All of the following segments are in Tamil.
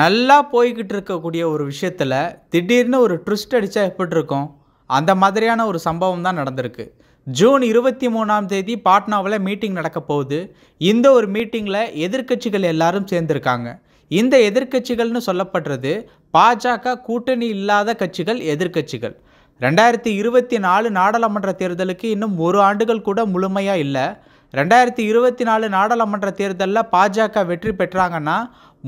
நல்லா போய்கிட்டு இருக்கக்கூடிய ஒரு விஷயத்தில் திடீர்னு ஒரு ட்விஸ்ட் அடித்தா எப்படி இருக்கும் அந்த மாதிரியான ஒரு சம்பவம் தான் நடந்திருக்கு ஜூன் இருபத்தி மூணாம் தேதி பாட்னாவில் மீட்டிங் நடக்க போகுது இந்த ஒரு மீட்டிங்கில் எதிர்கட்சிகள் எல்லாரும் சேர்ந்துருக்காங்க இந்த எதிர்கட்சிகள்னு சொல்லப்படுறது பாஜக கூட்டணி இல்லாத கட்சிகள் எதிர்கட்சிகள் ரெண்டாயிரத்தி இருபத்தி நாலு நாடாளுமன்ற தேர்தலுக்கு இன்னும் ஒரு ஆண்டுகள் கூட முழுமையாக இல்லை ரெண்டாயிரத்தி இருபத்தி நாலு நாடாளுமன்ற தேர்தலில் பாஜக வெற்றி பெற்றாங்கன்னா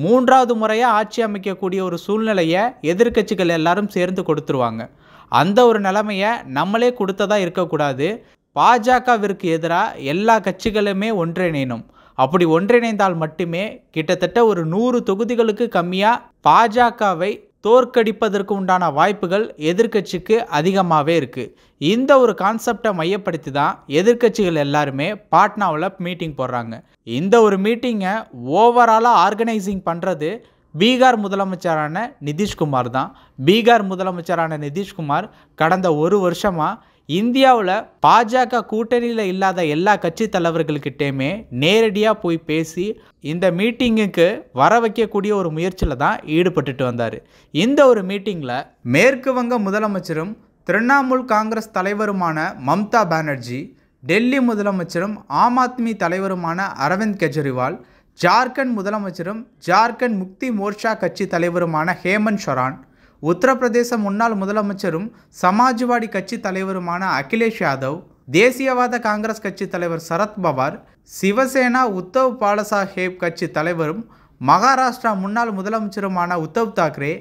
மூன்றாவது முறையாக ஆட்சி அமைக்கக்கூடிய ஒரு சூழ்நிலையை எதிர்கட்சிகள் எல்லாரும் சேர்ந்து கொடுத்துருவாங்க அந்த ஒரு நிலைமையை நம்மளே கொடுத்ததாக இருக்கக்கூடாது பாஜகவிற்கு எதிராக எல்லா கட்சிகளுமே ஒன்றிணையணும் அப்படி ஒன்றிணைந்தால் மட்டுமே கிட்டத்தட்ட ஒரு நூறு தொகுதிகளுக்கு கம்மியாக பாஜகவை தோற்கடிப்பதற்கு உண்டான வாய்ப்புகள் எதிர்கட்சிக்கு அதிகமாகவே இருக்குது இந்த ஒரு கான்செப்டை மையப்படுத்தி தான் எதிர்கட்சிகள் எல்லாருமே பாட்னாவில் மீட்டிங் போடுறாங்க இந்த ஒரு மீட்டிங்கை ஓவராலாக ஆர்கனைசிங் பண்ணுறது பீகார் முதலமைச்சரான நிதிஷ்குமார் தான் பீகார் முதலமைச்சரான நிதிஷ்குமார் கடந்த ஒரு வருஷமாக இந்தியாவில் பாஜக கூட்டணியில் இல்லாத எல்லா கட்சி தலைவர்கள்கிட்டேயுமே நேரடியாக போய் பேசி இந்த மீட்டிங்குக்கு வர வைக்கக்கூடிய ஒரு முயற்சியில் தான் ஈடுபட்டுட்டு வந்தார் இந்த ஒரு மீட்டிங்கில் மேற்கு வங்க முதலமைச்சரும் திரிணாமுல் காங்கிரஸ் தலைவருமான மம்தா பானர்ஜி டெல்லி முதலமைச்சரும் ஆம் ஆத்மி தலைவருமான அரவிந்த் கெஜ்ரிவால் ஜார்க்கண்ட் முதலமைச்சரும் ஜார்க்கண்ட் முக்தி மோர்ச்சா கட்சி தலைவருமான ஹேமந்த் ஷொரான் உத்தரப்பிரதேச முன்னாள் முதலமைச்சரும் சமாஜ்வாடி கட்சி தலைவருமான அகிலேஷ் யாதவ் தேசியவாத காங்கிரஸ் கட்சி தலைவர் சரத்பவார் சிவசேனா உத்தவ் பாலசாஹேப் கட்சி தலைவரும் மகாராஷ்டிரா முன்னாள் முதலமைச்சருமான உத்தவ் தாக்கரே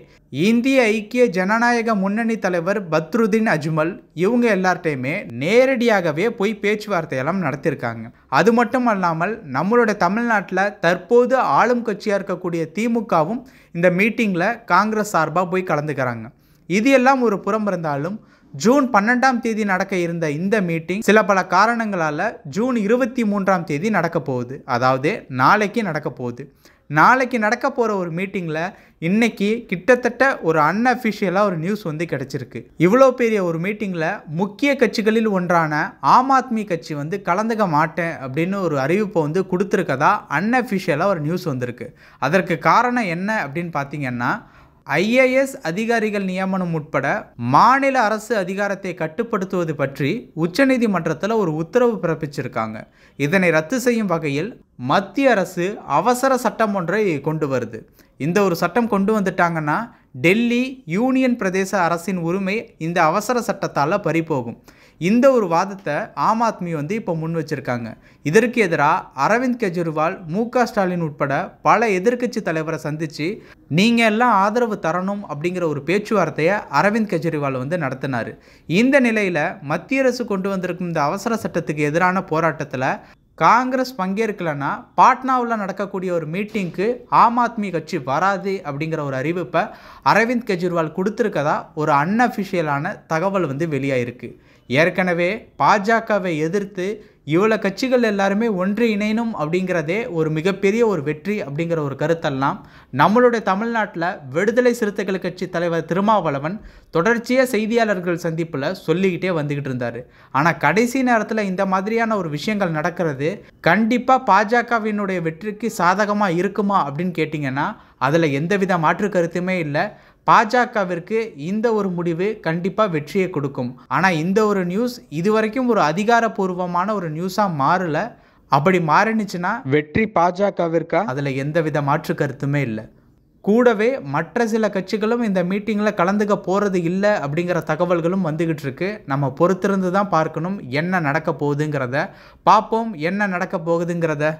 இந்திய ஐக்கிய ஜனநாயக முன்னணி தலைவர் பத்ருதீன் அஜ்மல் இவங்க எல்லார்ட்டையுமே நேரடியாகவே போய் பேச்சுவார்த்தையெல்லாம் நடத்தியிருக்காங்க அது மட்டும் அல்லாமல் நம்மளோட தமிழ்நாட்டில் தற்போது ஆளும் கட்சியாக இருக்கக்கூடிய திமுகவும் இந்த மீட்டிங்கில் காங்கிரஸ் சார்பாக போய் கலந்துக்கிறாங்க இது எல்லாம் ஒரு புறம் இருந்தாலும் ஜூன் பன்னெண்டாம் தேதி நடக்க இருந்த இந்த மீட்டிங் சில பல காரணங்களால் ஜூன் இருபத்தி மூன்றாம் தேதி நடக்க போகுது அதாவது நாளைக்கு நடக்க போகுது நாளைக்கு நடக்க போகிற ஒரு மீட்டிங்கில் இன்றைக்கி கிட்டத்தட்ட ஒரு அன்அஃபிஷியலாக ஒரு நியூஸ் வந்து கிடச்சிருக்கு இவ்வளோ பெரிய ஒரு மீட்டிங்கில் முக்கிய கட்சிகளில் ஒன்றான ஆம் ஆத்மி கட்சி வந்து கலந்துக்க மாட்டேன் அப்படின்னு ஒரு அறிவிப்பை வந்து கொடுத்துருக்கதா அன்அஃபிஷியலாக ஒரு நியூஸ் வந்திருக்கு அதற்கு காரணம் என்ன அப்படின்னு பார்த்தீங்கன்னா ஐஏஎஸ் அதிகாரிகள் நியமனம் உட்பட மாநில அரசு அதிகாரத்தை கட்டுப்படுத்துவது பற்றி உச்சநீதிமன்றத்தில் ஒரு உத்தரவு பிறப்பிச்சிருக்காங்க இதனை ரத்து செய்யும் வகையில் மத்திய அரசு அவசர சட்டம் ஒன்றை கொண்டு வருது இந்த ஒரு சட்டம் கொண்டு வந்துட்டாங்கன்னா டெல்லி யூனியன் பிரதேச அரசின் உரிமை இந்த அவசர சட்டத்தால் பறிபோகும் இந்த ஒரு வாதத்தை ஆம் ஆத்மி வந்து இப்போ முன் வச்சுருக்காங்க இதற்கு எதிராக அரவிந்த் கெஜ்ரிவால் மு ஸ்டாலின் உட்பட பல எதிர்க்கட்சி தலைவரை சந்தித்து நீங்கள் எல்லாம் ஆதரவு தரணும் அப்படிங்கிற ஒரு பேச்சுவார்த்தையை அரவிந்த் கெஜ்ரிவால் வந்து நடத்தினார் இந்த நிலையில் மத்திய அரசு கொண்டு வந்திருக்கும் இந்த அவசர சட்டத்துக்கு எதிரான போராட்டத்தில் காங்கிரஸ் பங்கேற்கலைன்னா பாட்னாவில் நடக்கக்கூடிய ஒரு மீட்டிங்க்கு ஆம் ஆத்மி கட்சி வராது அப்படிங்கிற ஒரு அறிவிப்பை அரவிந்த் கெஜ்ரிவால் கொடுத்துருக்கதா ஒரு அன்அஃபிஷியலான தகவல் வந்து வெளியாயிருக்கு ஏற்கனவே பாஜகவை எதிர்த்து இவ்வளோ கட்சிகள் எல்லாருமே ஒன்று இணையணும் அப்படிங்கிறதே ஒரு மிகப்பெரிய ஒரு வெற்றி அப்படிங்கிற ஒரு கருத்தெல்லாம் நம்மளுடைய தமிழ்நாட்டில் விடுதலை சிறுத்தைகள் கட்சி தலைவர் திருமாவளவன் தொடர்ச்சியாக செய்தியாளர்கள் சந்திப்பில் சொல்லிக்கிட்டே வந்துக்கிட்டு இருந்தார் ஆனால் கடைசி நேரத்தில் இந்த மாதிரியான ஒரு விஷயங்கள் நடக்கிறது கண்டிப்பாக பாஜகவினுடைய வெற்றிக்கு சாதகமாக இருக்குமா அப்படின்னு கேட்டிங்கன்னா அதில் எந்தவித மாற்று கருத்துமே இல்லை பாஜகவிற்கு இந்த ஒரு முடிவு கண்டிப்பாக வெற்றியை கொடுக்கும் ஆனால் இந்த ஒரு நியூஸ் இது வரைக்கும் ஒரு அதிகாரப்பூர்வமான ஒரு நியூஸாக மாறல அப்படி மாறினுச்சுன்னா வெற்றி பாஜகவிற்கா அதில் எந்த வித மாற்று கருத்துமே இல்லை கூடவே மற்ற சில கட்சிகளும் இந்த மீட்டிங்கில் கலந்துக்க போகிறது இல்லை அப்படிங்கிற தகவல்களும் வந்துக்கிட்டு இருக்கு நம்ம பொறுத்திருந்து தான் பார்க்கணும் என்ன நடக்க போகுதுங்கிறத பார்ப்போம் என்ன நடக்க போகுதுங்கிறத